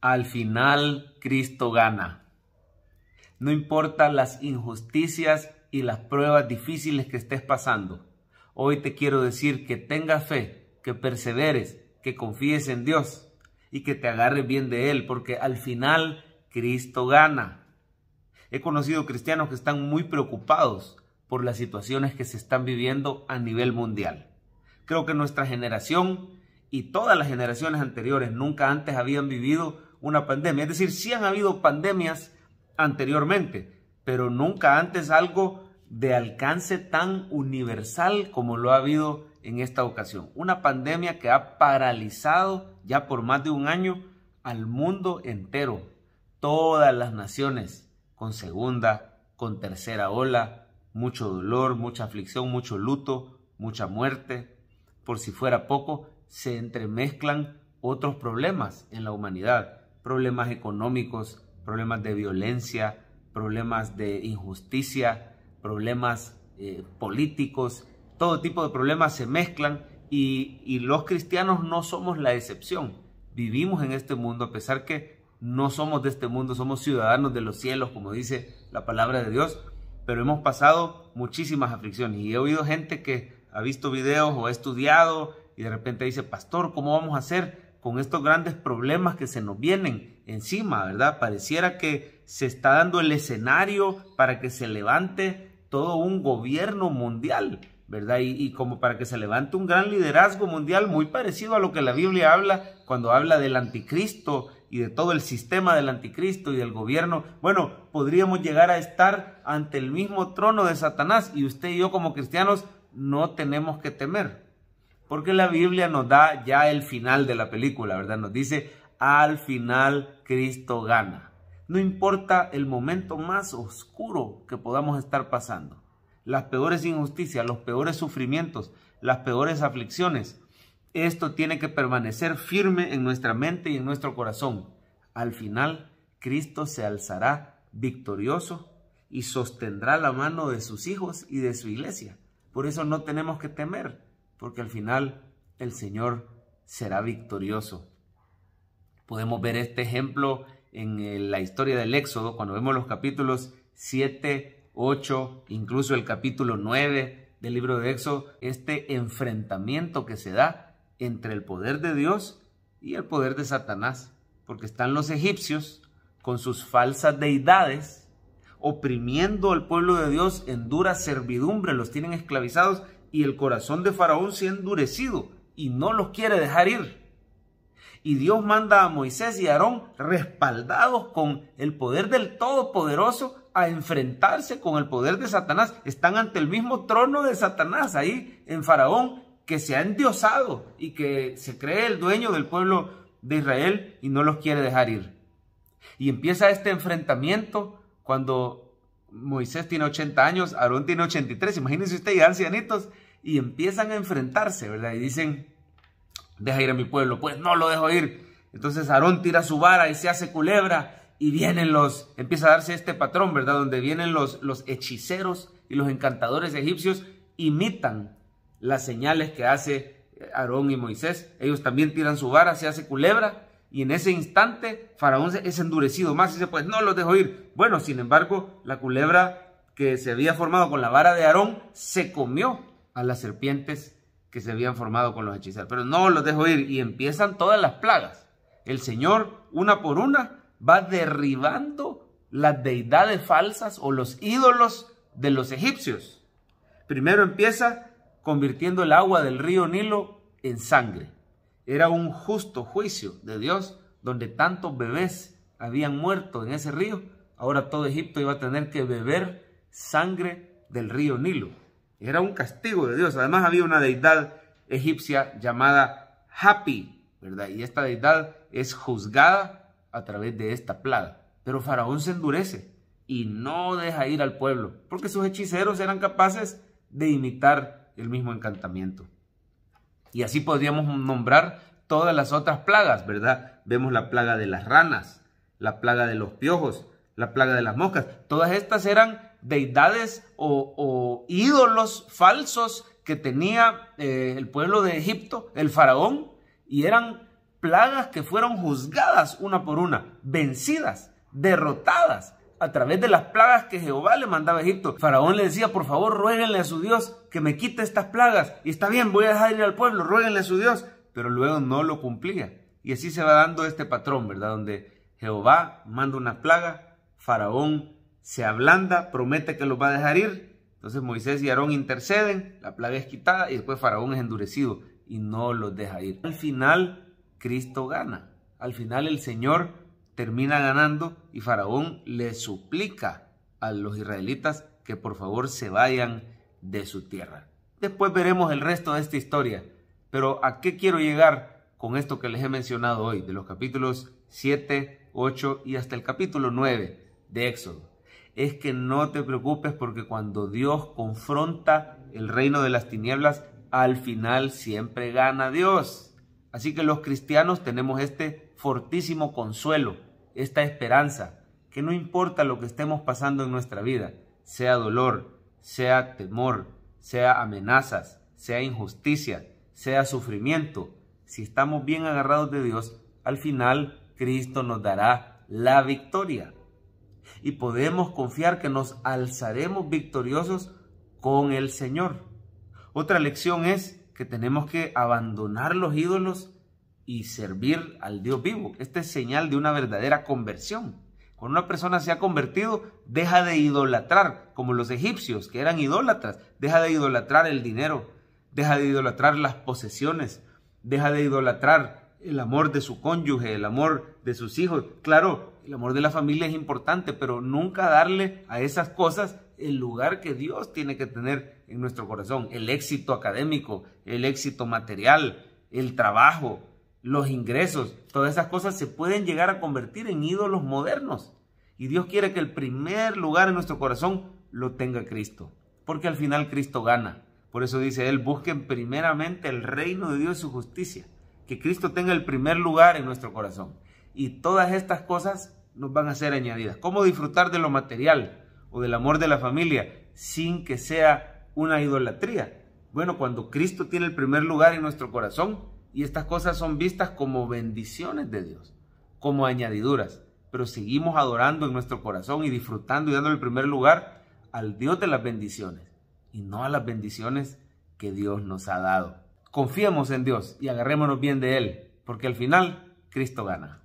Al final, Cristo gana. No importa las injusticias y las pruebas difíciles que estés pasando. Hoy te quiero decir que tengas fe, que perseveres, que confíes en Dios y que te agarres bien de Él, porque al final Cristo gana. He conocido cristianos que están muy preocupados por las situaciones que se están viviendo a nivel mundial. Creo que nuestra generación y todas las generaciones anteriores nunca antes habían vivido una pandemia. Es decir, sí han habido pandemias anteriormente, pero nunca antes algo de alcance tan universal como lo ha habido en esta ocasión. Una pandemia que ha paralizado ya por más de un año al mundo entero, todas las naciones, con segunda, con tercera ola, mucho dolor, mucha aflicción, mucho luto, mucha muerte. Por si fuera poco, se entremezclan otros problemas en la humanidad problemas económicos, problemas de violencia, problemas de injusticia, problemas eh, políticos, todo tipo de problemas se mezclan y, y los cristianos no somos la excepción. Vivimos en este mundo a pesar que no somos de este mundo, somos ciudadanos de los cielos, como dice la palabra de Dios, pero hemos pasado muchísimas aflicciones y he oído gente que ha visto videos o ha estudiado y de repente dice, pastor, ¿cómo vamos a hacer? con estos grandes problemas que se nos vienen encima, ¿verdad? Pareciera que se está dando el escenario para que se levante todo un gobierno mundial, ¿verdad? Y, como para que se levante un gran liderazgo mundial muy parecido a lo que la Biblia habla cuando habla del anticristo y de todo el sistema del anticristo y del gobierno. Bueno, podríamos llegar a estar ante el mismo trono de Satanás y usted y yo como cristianos no tenemos que temer. Porque la Biblia nos da ya el final de la película, ¿verdad? Nos dice, al final Cristo gana. No importa el momento más oscuro que podamos estar pasando, las peores injusticias, los peores sufrimientos, las peores aflicciones, esto tiene que permanecer firme en nuestra mente y en nuestro corazón. Al final, Cristo se alzará victorioso y sostendrá la mano de sus hijos y de su iglesia. Por eso no tenemos que temer, porque al final el Señor será victorioso. Podemos ver este ejemplo en eh, la historia del Éxodo, cuando vemos los capítulos 7, 8, incluso el capítulo 9 del libro de Éxodo, este enfrentamiento que se da entre el poder de Dios y el poder de Satanás, porque están los egipcios con sus falsas deidades, oprimiendo al pueblo de Dios en dura servidumbre, los tienen esclavizados y el corazón de Faraón se ha endurecido y no los quiere dejar ir. Y Dios manda a Moisés y Aarón respaldados con el poder del Todopoderoso a enfrentarse con el poder de Satanás. Están ante el mismo trono de Satanás ahí en Faraón que se ha endiosado y que se cree el dueño del pueblo de Israel y no los quiere dejar ir. Y empieza este enfrentamiento cuando Moisés tiene 80 años, Aarón tiene 83, imagínense ustedes ya ancianitos, y empiezan a enfrentarse, ¿verdad? Y dicen, deja ir a mi pueblo, pues no lo dejo ir. Entonces Aarón tira su vara y se hace culebra y vienen los, empieza a darse este patrón, ¿verdad? Donde vienen los, los hechiceros y los encantadores egipcios, imitan las señales que hace Aarón y Moisés. Ellos también tiran su vara, se hace culebra y en ese instante, Faraón es endurecido más y dice, pues no los dejo ir. Bueno, sin embargo, la culebra que se había formado con la vara de Aarón se comió a las serpientes que se habían formado con los hechiceros. Pero no los dejo ir y empiezan todas las plagas. El Señor, una por una, va derribando las deidades falsas o los ídolos de los egipcios. Primero empieza convirtiendo el agua del río Nilo en sangre. Era un justo juicio de Dios donde tantos bebés habían muerto en ese río. Ahora todo Egipto iba a tener que beber sangre del río Nilo. Era un castigo de Dios. Además había una deidad egipcia llamada Hapi, ¿verdad? Y esta deidad es juzgada a través de esta plaga. Pero Faraón se endurece y no deja ir al pueblo, porque sus hechiceros eran capaces de imitar el mismo encantamiento. Y así podríamos nombrar todas las otras plagas, ¿verdad? Vemos la plaga de las ranas, la plaga de los piojos, la plaga de las moscas. Todas estas eran deidades o, ídolos falsos que tenía eh, el pueblo de Egipto, el faraón, y eran plagas que fueron juzgadas una por una, vencidas, derrotadas, a través de las plagas que Jehová le mandaba a Egipto. Faraón le decía, por favor, ruéguenle a su Dios que me quite estas plagas. Y está bien, voy a dejar ir al pueblo, ruéguenle a su Dios. Pero luego no lo cumplía. Y así se va dando este patrón, ¿verdad? Donde Jehová manda una plaga, Faraón se ablanda, promete que los va a dejar ir. Entonces Moisés y Aarón interceden, la plaga es quitada y después Faraón es endurecido y no los deja ir. Al final, Cristo gana. Al final el Señor termina ganando y Faraón le suplica a los israelitas que por favor se vayan de su tierra. Después veremos el resto de esta historia, pero ¿a qué quiero llegar con esto que les he mencionado hoy, de los capítulos 7, 8 y hasta el capítulo 9 de Éxodo? Es que no te preocupes porque cuando Dios confronta el reino de las tinieblas, al final siempre gana Dios. Así que los cristianos tenemos este fortísimo consuelo esta esperanza, que no importa lo que estemos pasando en nuestra vida, sea dolor, sea temor, sea amenazas, sea injusticia, sea sufrimiento, si estamos bien agarrados de Dios, al final Cristo nos dará la victoria. Y podemos confiar que nos alzaremos victoriosos con el Señor. Otra lección es que tenemos que abandonar los ídolos y servir al Dios vivo. Esta es señal de una verdadera conversión. Cuando una persona se ha convertido, deja de idolatrar, como los egipcios que eran idólatras, deja de idolatrar el dinero, deja de idolatrar las posesiones, deja de idolatrar el amor de su cónyuge, el amor de sus hijos. Claro, el amor de la familia es importante, pero nunca darle a esas cosas el lugar que Dios tiene que tener en nuestro corazón, el éxito académico, el éxito material, el trabajo, los ingresos, todas esas cosas se pueden llegar a convertir en ídolos modernos. Y Dios quiere que el primer lugar en nuestro corazón lo tenga Cristo, porque al final Cristo gana. Por eso dice Él, busquen primeramente el reino de Dios y su justicia, que Cristo tenga el primer lugar en nuestro corazón. Y todas estas cosas nos van a ser añadidas. ¿Cómo disfrutar de lo material o del amor de la familia sin que sea una idolatría? Bueno, cuando Cristo tiene el primer lugar en nuestro corazón, y estas cosas son vistas como bendiciones de Dios, como añadiduras. Pero seguimos adorando en nuestro corazón y disfrutando y dando el primer lugar al Dios de las bendiciones y no a las bendiciones que Dios nos ha dado. Confiemos en Dios y agarrémonos bien de Él, porque al final Cristo gana.